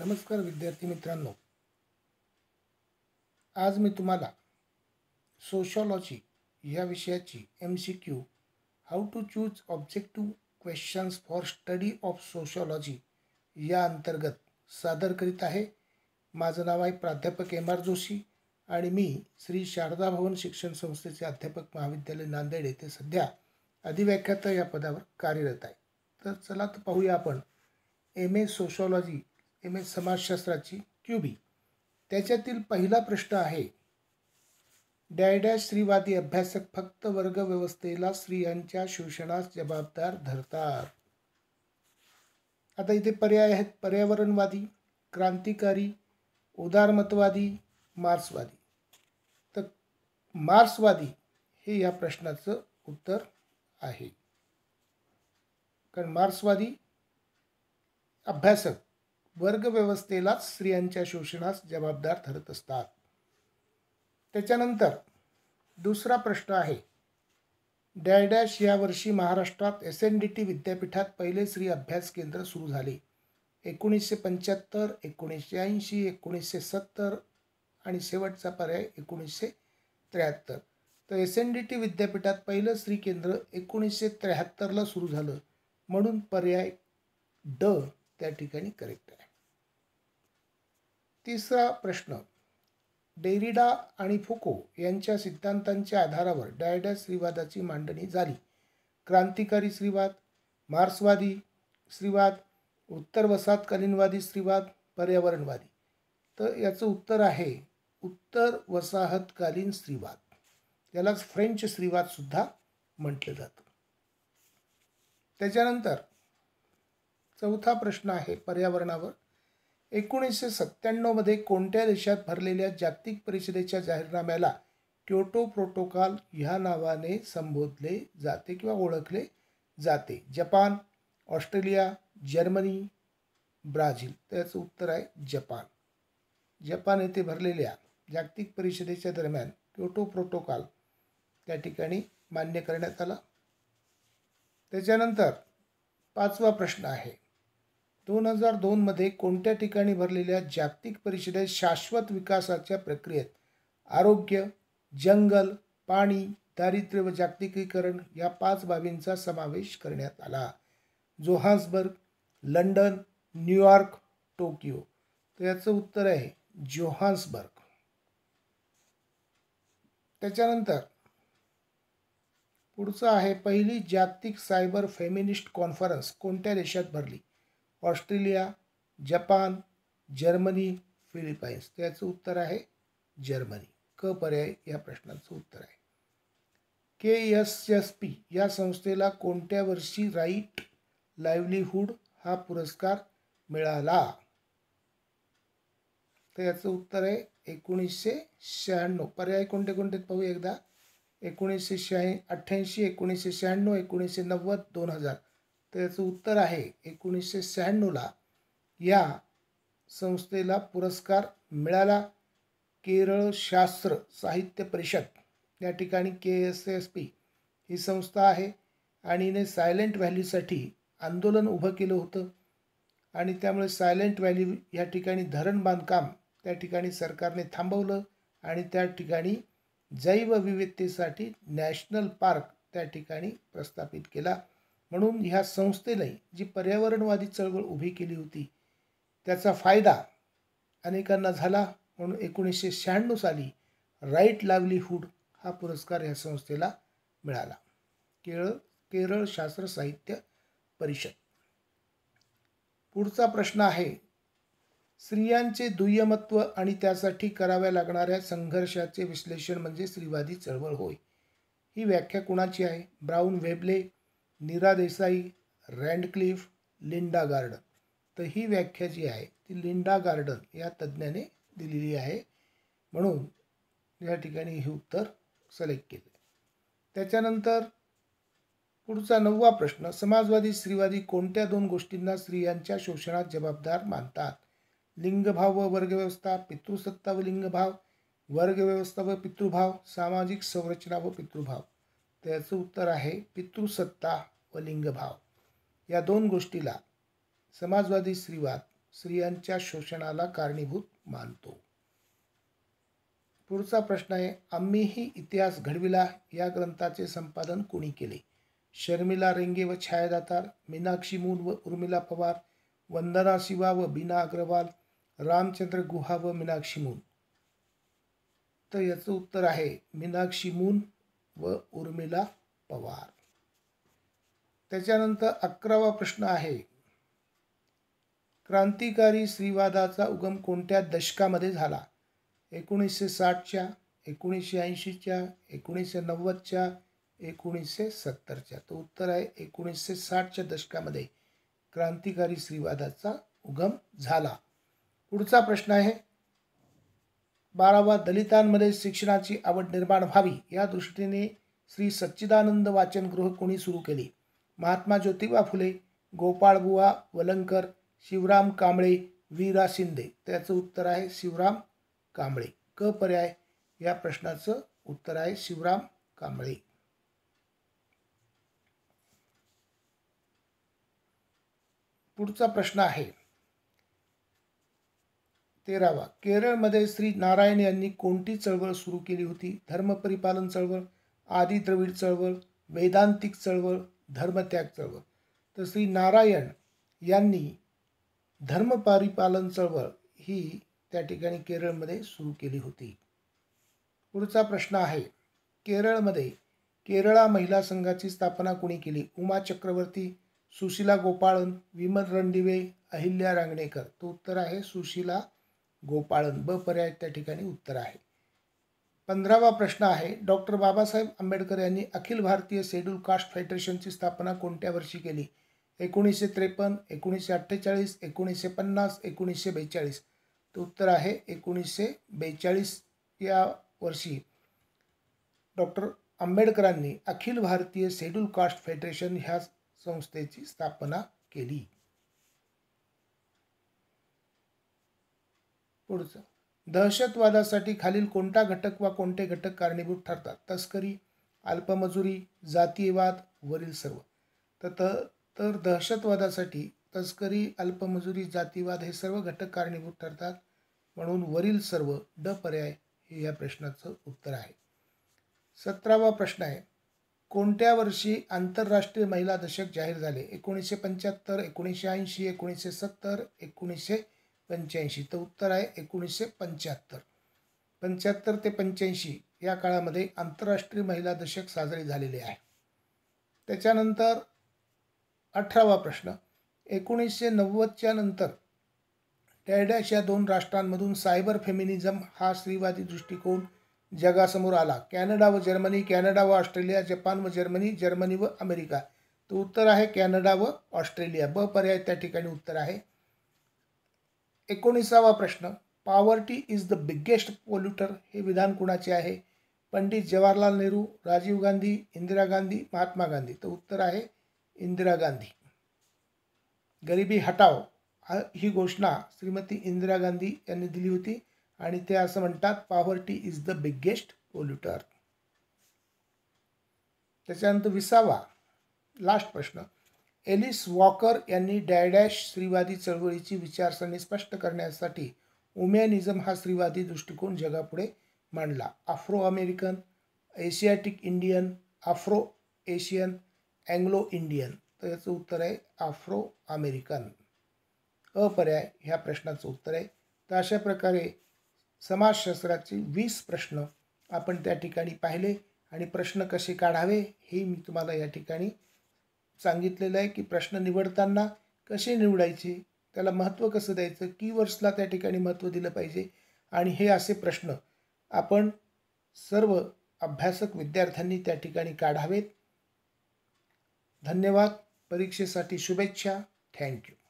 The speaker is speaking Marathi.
नमस्कार विद्यार्थी मित्रांनो आज मी तुम्हाला सोशॉलॉजी या विषयाची M C Q how to choose objective questions for study of sociology या अंतर्गत सादर करीत आहे माझं नाव आहे प्राध्यापक एम आर जोशी आणि मी श्री शारदा भवन शिक्षण संस्थेचे अध्यापक महाविद्यालय नांदेड येथे सध्या अधिव्याख्यात या पदावर कार्यरत आहे तर चला तर पाहूया आपण M A sociology M S समाजशास्त्राची क्यूबी त्याच्यातील पहिला प्रश्न आहे डायडॅ स्त्रीवादी अभ्यासक फक्त वर्ग व्यवस्थेला स्त्रियांच्या शोषणास जबाबदार धरतात आता इथे पर्याय आहेत पर्यावरणवादी क्रांतिकारी उदारमतवादी मार्क्सवादी तर मार्क्सवादी हे या प्रश्नाचं उत्तर आहे कारण मार्क्सवादी अभ्यासक वर्गव्यवस्थेलाच स्त्रियांच्या शोषणास जबाबदार ठरत असतात त्याच्यानंतर दुसरा प्रश्न आहे डॅडॅश वर्षी महाराष्ट्रात एस एन डी टी विद्यापीठात पहिले स्त्री अभ्यास केंद्र सुरू झाले एकोणीसशे पंच्याहत्तर एकोणीसशे ऐंशी एकोणीसशे सत्तर आणि शेवटचा पर्याय एकोणीसशे त्र्याहत्तर तर एस एन डी टी विद्यापीठात पहिलं स्त्री केंद्र एकोणीसशे त्र्याहत्तरला सुरू झालं म्हणून पर्याय ड त्या ठिकाणी करेक्ट आहे तिसरा प्रश्न डेरिडा आणि फुको यांच्या सिद्धांतांच्या आधारावर डायडा स्त्रीवादाची मांडणी झाली क्रांतिकारी स्त्रीवाद मार्क्सवादी स्त्रीवाद उत्तर वसाहतकालीनवादी स्त्रीवाद पर्यावरणवादी तर याचं उत्तर आहे उत्तर वसाहतकालीन स्त्रीवाद यालाच फ्रेंच स्त्रीवादसुद्धा म्हटलं जातं त्याच्यानंतर चौथा प्रश्न आहे पर्यावरणावर एकोणीसशे सत्त्याण्णवमध्ये कोणत्या देशात भरलेल्या जागतिक परिषदेच्या जाहीरनाम्याला क्योटो प्रोटोकॉल ह्या नावाने संबोधले जाते किंवा ओळखले जाते जपान ऑस्ट्रेलिया जर्मनी ब्राझील त्याचं उत्तर आहे जपान जपान येथे भरलेल्या जागतिक परिषदेच्या दरम्यान क्योटो प्रोटोकॉल त्या ठिकाणी मान्य करण्यात आला त्याच्यानंतर पाचवा प्रश्न आहे दोन हजार दोनमध्ये कोणत्या ठिकाणी भरलेल्या जागतिक परिषदेत शाश्वत विकासाच्या प्रक्रियेत आरोग्य जंगल पाणी दारिद्र्य व जागतिकीकरण या पाच बाबींचा समावेश करण्यात आला जोहान्सबर्ग लंडन न्यूयॉर्क टोकियो तर याचं उत्तर आहे जोहान्सबर्ग त्याच्यानंतर पुढचं आहे पहिली जागतिक सायबर फेमिनिस्ट कॉन्फरन्स कोणत्या देशात भरली ऑस्ट्रेलिया जपान जर्मनी फिलिपाईन्स त्याचं उत्तर आहे जर्मनी क पर्याय या प्रश्नाचं उत्तर आहे के एस एस पी या संस्थेला कोणत्या वर्षी राईट लाईव्हलीहूड हा पुरस्कार मिळाला तर याचं उत्तर आहे एकोणीसशे शहाण्णव पर्याय कोणते कोणते पाहू एकदा एकोणीसशे शहा अठ्ठ्याऐंशी एकोणीसशे शहाण्णव एकोणीसशे नव्वद दोन हजार तर उत्तर आहे एकोणीसशे शहाण्णवला या संस्थेला पुरस्कार मिळाला केरळ शास्त्र साहित्य परिषद या ठिकाणी के एस एस पी ही संस्था आहे आणि हिने सायलेंट व्हॅलीसाठी आंदोलन उभं केलं होतं आणि त्यामुळे सायलेंट व्हॅली या ठिकाणी धरण बांधकाम त्या ठिकाणी सरकारने थांबवलं आणि त्या ठिकाणी जैवविविधतेसाठी नॅशनल पार्क त्या ठिकाणी प्रस्थापित केला म्हणून ह्या संस्थेने जी पर्यावरणवादी चळवळ उभी केली होती त्याचा फायदा अनेकांना झाला म्हणून एकोणीसशे शहाण्णव साली राईट लावलीहूड हा पुरस्कार ह्या संस्थेला मिळाला केरळ केरळ शास्त्र साहित्य परिषद पुढचा प्रश्न आहे स्त्रियांचे दुय्यमत्व आणि त्यासाठी कराव्या लागणाऱ्या संघर्षाचे विश्लेषण म्हणजे स्त्रीवादी चळवळ होय ही व्याख्या कुणाची आहे Brown Webley Neera Desai Radcliffe Linda Gordon तर ही व्याख्या जी आहे ती लिंडा गार्डन या तज्ज्ञाने दिलेली आहे म्हणून या ठिकाणी हे उत्तर सिलेक्ट केले त्याच्यानंतर पुढचा नववा प्रश्न समाजवादी स्त्रीवादी कोणत्या दोन गोष्टींना स्त्रियांच्या शोषणात जबाबदार मानतात लिंगभाव व वर्गव्यवस्था पितृसत्ता व लिंगभाव वर्गव्यवस्था व पितृभाव सामाजिक संरचना व पितृभाव त्याचं उत्तर आहे पितृसत्ता व लिंगभाव या दोन गोष्टीला समाजवादी स्त्रीवाद स्त्रियांच्या शोषणाला कारणीभूत मानतो पुढचा प्रश्न आहे आम्हीही इतिहास घडविला या ग्रंथाचे संपादन कुणी केले शर्मिला रेंगे व छायादातार मीनाक्षी मूल व उर्मिला पवार वंदना शिवा व बीना अग्रवाल रामचंद्र गुहा व मीनाक्षी मून तर याचं उत्तर आहे मीनाक्षी मून व उर्मिला पवार त्याच्यानंतर अकरावा प्रश्न आहे क्रांतिकारी स्त्रीवादाचा उगम कोणत्या दशकामध्ये झाला एकोणीसशे साठच्या एकोणीसशे ऐंशीच्या एकोणीसशे नव्वदच्या एकोणीसशे सत्तरच्या तो उत्तर आहे एकोणीसशे साठच्या दशकामध्ये क्रांतिकारी स्त्रीवादाचा उगम झाला पुढचा प्रश्न आहे बारावा दलितांमध्ये शिक्षणाची आवड निर्माण व्हावी या दृष्टीने श्री सच्चिदानंद वाचनगृह कोणी सुरू केली महात्मा ज्योतिबा फुले गोपाळबुवा वलंकर शिवराम कांबळे वीरा शिंदे त्याचं उत्तर आहे शिवराम कांबळे क पर्याय या प्रश्नाचं उत्तर आहे शिवराम कांबळे पुढचा प्रश्न आहे तेरावा केरळमध्ये श्री नारायण यांनी कोणती चळवळ सुरू केली होती धर्मपरिपालन चळवळ आदिद्रविड चळवळ वेदांतिक चळवळ धर्मत्याग चळवळ तर श्री नारायण यांनी धर्मपरिपालन चळवळ ही त्या ठिकाणी केरळमध्ये सुरू केली होती पुढचा प्रश्न आहे केरळमध्ये केरळा महिला संघाची स्थापना कुणी केली उमा चक्रवर्ती सुशिला गोपाळन विमल रणदिवे अहिल्या रांगणेकर तो उत्तर आहे सुशिला गोपाळन ब पर्याय त्या ठिकाणी उत्तर आहे पंधरावा प्रश्न आहे डॉक्टर बाबासाहेब आंबेडकर यांनी अखिल भारतीय शेड्यूल कास्ट फेडरेशनची स्थापना कोणत्या वर्षी केली एकोणीसशे त्रेपन्न एकोणीसशे अठ्ठेचाळीस एकोणीसशे पन्नास एकोणीसशे बेचाळीस तर उत्तर आहे एकोणीसशे बेचाळीस या वर्षी डॉक्टर आंबेडकरांनी अखिल भारतीय शेड्यूल कास्ट फेडरेशन ह्या संस्थेची स्थापना केली पुढचं दहशतवादासाठी खालील कोणता घटक वा कोणते घटक कारणीभूत ठरतात तस्करी अल्पमजुरी जातीयवाद वरील सर्व तर तर दहशतवादासाठी तस्करी अल्पमजुरी जातीवाद हे सर्व घटक कारणीभूत ठरतात म्हणून वरील सर्व ड पर्याय हे या प्रश्नाचं उत्तर आहे सतरावा प्रश्न आहे कोणत्या वर्षी आंतरराष्ट्रीय महिला दशक जाहीर झाले एकोणीसशे पंच्याहत्तर एकोणीसशे ऐंशी एकोणीसशे सत्तर एकोणीसशे पंच्याऐंशी तर उत्तर आहे एकोणीसशे पंच्याहत्तर पंच्याहत्तर ते पंच्याऐंशी या काळामध्ये आंतरराष्ट्रीय महिला दशक साजरे झालेले आहे त्याच्यानंतर अठरावा प्रश्न एकोणीसशे नव्वदच्या नंतर टॅडॅश या दोन राष्ट्रांमधून सायबर फेमिनिझम हा स्त्रीवादी दृष्टिकोन जगासमोर आला कॅनडा व जर्मनी कॅनडा व ऑस्ट्रेलिया जपान व जर्मनी जर्मनी व अमेरिका तर उत्तर आहे कॅनडा व ऑस्ट्रेलिया ब पर्याय त्या ठिकाणी उत्तर आहे एकोणीसावा प्रश्न poverty is the biggest polluter हे विधान कुणाचे आहे पंडित जवाहरलाल नेहरू राजीव गांधी इंदिरा गांधी महात्मा गांधी तर उत्तर आहे इंदिरा गांधी गरिबी हटाव ही घोषणा श्रीमती इंदिरा गांधी यांनी दिली होती आणि ते असं म्हणतात poverty is the biggest polluter त्याच्यानंतर विसावा लास्ट प्रश्न एलिस वॉकर यांनी डॅडॅश स्त्रीवादी चळवळीची विचारसरणी स्पष्ट करण्यासाठी उमेनिझम हा स्त्रीवादी दृष्टिकोन जगापुढे मांडला Afro American Asiatic Indian Afro Asian Anglo Indian तर याचं उत्तर आहे आफ्रो अमेरिकन अपर्याय ह्या प्रश्नाचं उत्तर आहे तर अशा प्रकारे समाजशास्त्राचे वीस प्रश्न आपण त्या ठिकाणी पाहिले आणि प्रश्न कसे काढावे हे मी तुम्हाला या ठिकाणी सांगितलेलं आहे की प्रश्न निवडताना कसे निवडायचे त्याला महत्त्व कसं द्यायचं वर्षला त्या ठिकाणी महत्त्व दिलं पाहिजे आणि हे असे प्रश्न आपण सर्व अभ्यासक विद्यार्थ्यांनी त्या ठिकाणी काढावेत धन्यवाद परीक्षेसाठी शुभेच्छा थँक्यू